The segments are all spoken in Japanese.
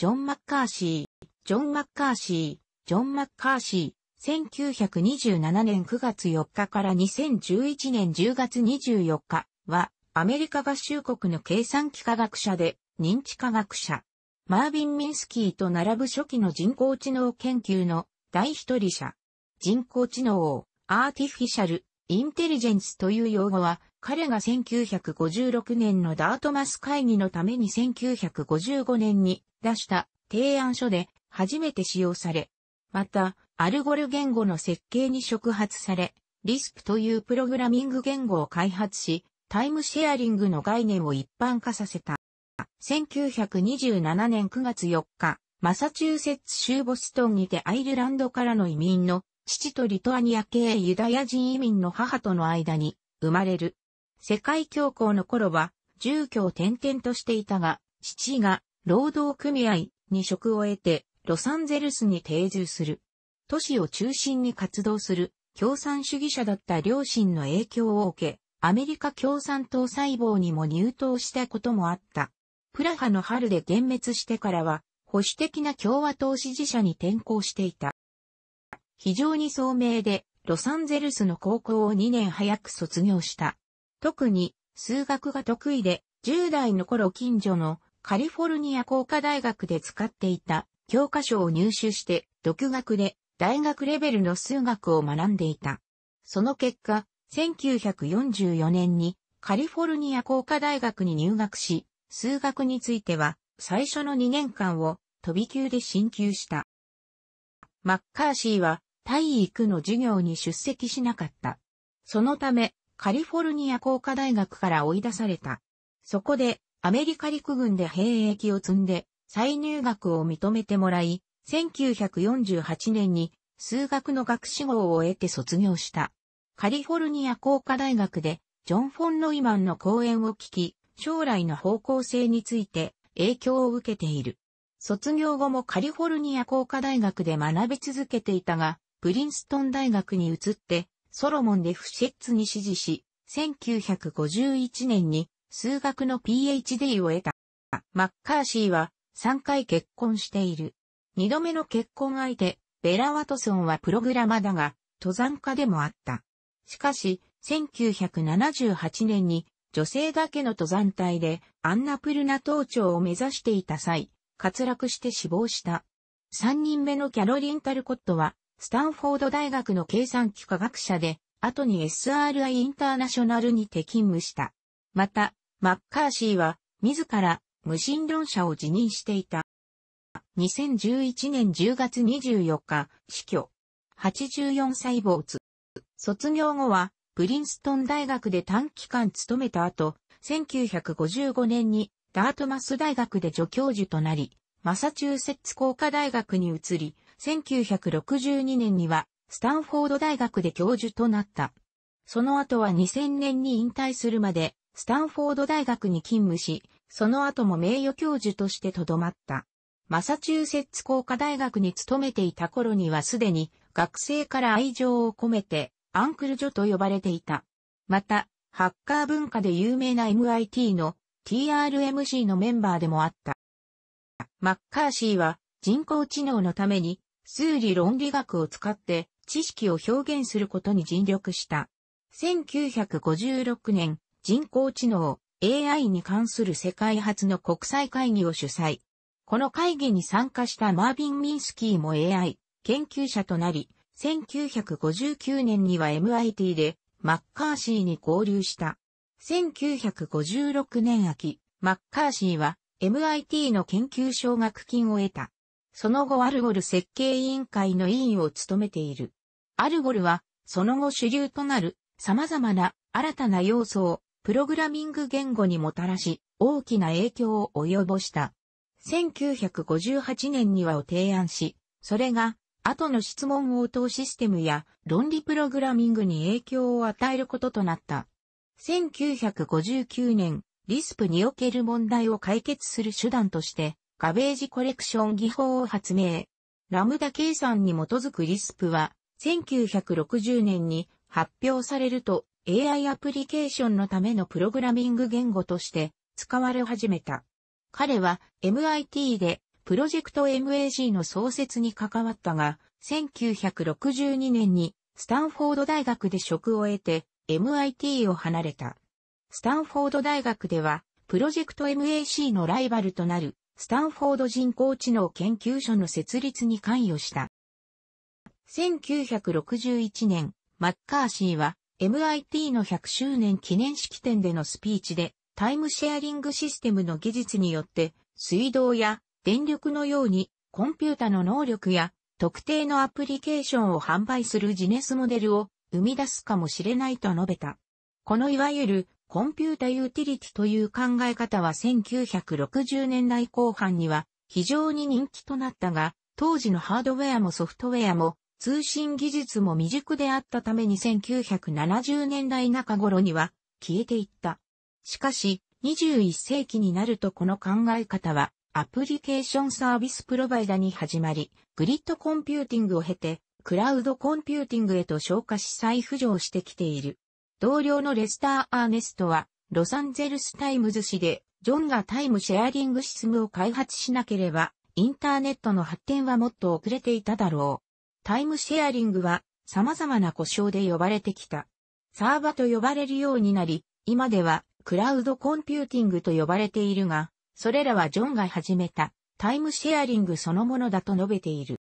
ジョン・マッカーシー、ジョン・マッカーシー、ジョン・マッカーシー、1927年9月4日から2011年10月24日は、アメリカ合衆国の計算機科学者で、認知科学者。マーヴィン・ミンスキーと並ぶ初期の人工知能研究の第一人者。人工知能をアーティフィシャル、インテリジェンスという用語は彼が1956年のダートマス会議のために1955年に出した提案書で初めて使用され、また、アルゴル言語の設計に触発され、リスプというプログラミング言語を開発し、タイムシェアリングの概念を一般化させた。1927年9月4日、マサチューセッツ州ボストンにてアイルランドからの移民の父とリトアニア系ユダヤ人移民の母との間に生まれる世界恐慌の頃は、住居を転々としていたが、父が労働組合に職を得て、ロサンゼルスに定住する。都市を中心に活動する共産主義者だった両親の影響を受け、アメリカ共産党細胞にも入党したこともあった。プラハの春で幻滅してからは、保守的な共和党支持者に転校していた。非常に聡明で、ロサンゼルスの高校を2年早く卒業した。特に数学が得意で、10代の頃近所のカリフォルニア工科大学で使っていた教科書を入手して独学で大学レベルの数学を学んでいた。その結果、1944年にカリフォルニア工科大学に入学し、数学については最初の2年間を飛び級で進級した。マッカーシーは体育の授業に出席しなかった。そのため、カリフォルニア工科大学から追い出された。そこで、アメリカ陸軍で兵役を積んで、再入学を認めてもらい、1948年に数学の学士号を得て卒業した。カリフォルニア工科大学で、ジョン・フォン・ノイマンの講演を聞き、将来の方向性について影響を受けている。卒業後もカリフォルニア工科大学で学び続けていたが、プリンストン大学に移ってソロモン・レフシェッツに指示し、1951年に数学の PhD を得た。マッカーシーは3回結婚している。2度目の結婚相手、ベラ・ワトソンはプログラマだが、登山家でもあった。しかし、1978年に女性だけの登山隊でアンナプルナ登頂を目指していた際、滑落して死亡した。3人目のキャロリン・タルコットはスタンフォード大学の計算機科学者で、後に SRI インターナショナルにて勤務した。また、マッカーシーは、自ら、無神論者を辞任していた。2011年10月24日、死去。84歳没。卒業後は、プリンストン大学で短期間勤めた後、1955年にダートマス大学で助教授となり、マサチューセッツ工科大学に移り、1962年には、スタンフォード大学で教授となった。その後は2000年に引退するまで、スタンフォード大学に勤務し、その後も名誉教授としてとどまった。マサチューセッツ工科大学に勤めていた頃にはすでに学生から愛情を込めてアンクルジョと呼ばれていた。また、ハッカー文化で有名な MIT の TRMC のメンバーでもあった。マッカーシーは人工知能のために数理論理学を使って知識を表現することに尽力した。1956年、人工知能 AI に関する世界初の国際会議を主催。この会議に参加したマービン・ミンスキーも AI 研究者となり、1959年には MIT でマッカーシーに合流した。1956年秋、マッカーシーは MIT の研究奨学金を得た。その後アルゴル設計委員会の委員を務めている。アルゴルは、その後主流となる様々な新たな要素をプログラミング言語にもたらし、大きな影響を及ぼした。1958年にはを提案し、それが、後の質問応答システムや論理プログラミングに影響を与えることとなった。1959年、リスプにおける問題を解決する手段として、ガベージコレクション技法を発明。ラムダ計算に基づくリスプは、1960年に発表されると AI アプリケーションのためのプログラミング言語として使われ始めた。彼は MIT でプロジェクト MAG の創設に関わったが、1962年にスタンフォード大学で職を得て MIT を離れた。スタンフォード大学ではプロジェクト MAC のライバルとなるスタンフォード人工知能研究所の設立に関与した。1961年、マッカーシーは MIT の100周年記念式典でのスピーチでタイムシェアリングシステムの技術によって水道や電力のようにコンピュータの能力や特定のアプリケーションを販売するジネスモデルを生み出すかもしれないと述べた。このいわゆるコンピュータユーティリティという考え方は1960年代後半には非常に人気となったが、当時のハードウェアもソフトウェアも通信技術も未熟であったために1970年代中頃には消えていった。しかし、21世紀になるとこの考え方はアプリケーションサービスプロバイダに始まり、グリッドコンピューティングを経て、クラウドコンピューティングへと消化し再浮上してきている。同僚のレスター・アーネストは、ロサンゼルスタイムズ紙で、ジョンがタイムシェアリングシステムを開発しなければ、インターネットの発展はもっと遅れていただろう。タイムシェアリングは様々な故障で呼ばれてきた。サーバと呼ばれるようになり、今ではクラウドコンピューティングと呼ばれているが、それらはジョンが始めたタイムシェアリングそのものだと述べている。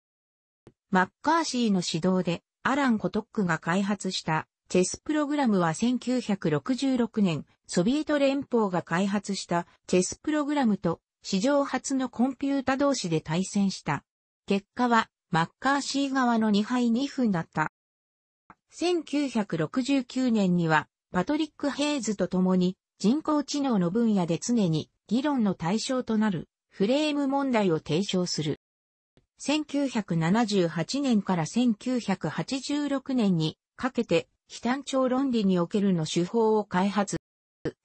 マッカーシーの指導でアラン・コトックが開発したチェスプログラムは1966年、ソビエト連邦が開発したチェスプログラムと史上初のコンピュータ同士で対戦した。結果はマッカーシー側の2敗2分だった。1969年にはパトリック・ヘイズと共に人工知能の分野で常に議論の対象となるフレーム問題を提唱する。1978年から1986年にかけて非単調論理におけるの手法を開発。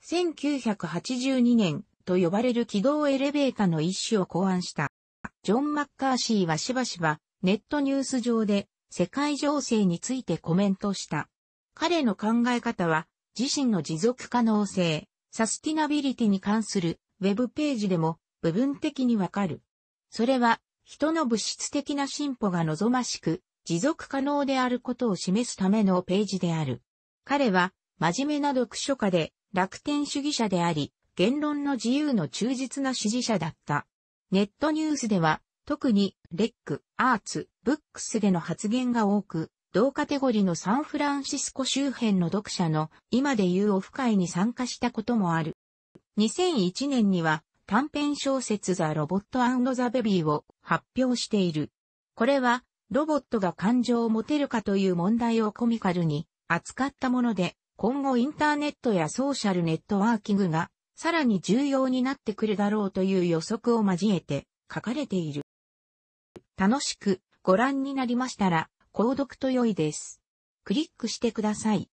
1982年と呼ばれる軌道エレベータの一種を考案した。ジョン・マッカーシーはしばしばネットニュース上で世界情勢についてコメントした。彼の考え方は自身の持続可能性、サスティナビリティに関するウェブページでも部分的にわかる。それは人の物質的な進歩が望ましく、持続可能であることを示すためのページである。彼は、真面目な読書家で、楽天主義者であり、言論の自由の忠実な支持者だった。ネットニュースでは、特に、レック、アーツ、ブックスでの発言が多く、同カテゴリのサンフランシスコ周辺の読者の今で言うオフ会に参加したこともある。2001年には短編小説ザ・ロボットザ・ベビーを発表している。これはロボットが感情を持てるかという問題をコミカルに扱ったもので、今後インターネットやソーシャルネットワーキングがさらに重要になってくるだろうという予測を交えて書かれている。楽しくご覧になりましたら、購読と良いです。クリックしてください。